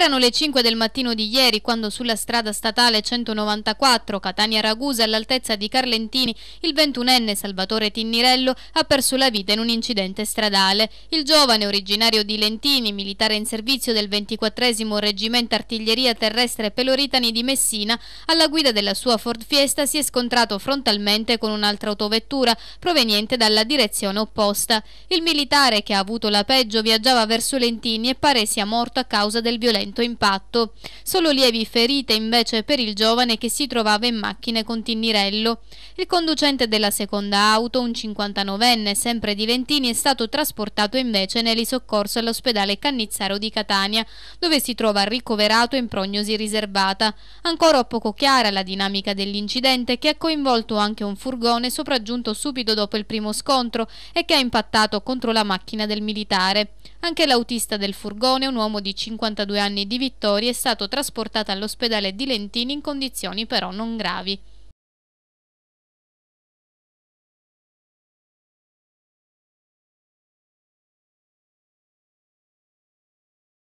Erano le 5 del mattino di ieri quando sulla strada statale 194 Catania-Ragusa all'altezza di Carlentini il 21enne Salvatore Tinnirello ha perso la vita in un incidente stradale. Il giovane, originario di Lentini, militare in servizio del 24 Reggimento Artiglieria Terrestre Peloritani di Messina, alla guida della sua Ford Fiesta si è scontrato frontalmente con un'altra autovettura proveniente dalla direzione opposta. Il militare, che ha avuto la peggio, viaggiava verso Lentini e pare sia morto a causa del violento violento impatto. Solo lievi ferite invece per il giovane che si trovava in macchina con Tinnirello. Il conducente della seconda auto, un 59enne, sempre di Ventini, è stato trasportato invece nell'isoccorso all'ospedale Cannizzaro di Catania, dove si trova ricoverato in prognosi riservata. Ancora poco chiara la dinamica dell'incidente che ha coinvolto anche un furgone sopraggiunto subito dopo il primo scontro e che ha impattato contro la macchina del militare. Anche l'autista del furgone, un uomo di 52 anni di Vittoria, è stato trasportato all'ospedale di Lentini in condizioni però non gravi.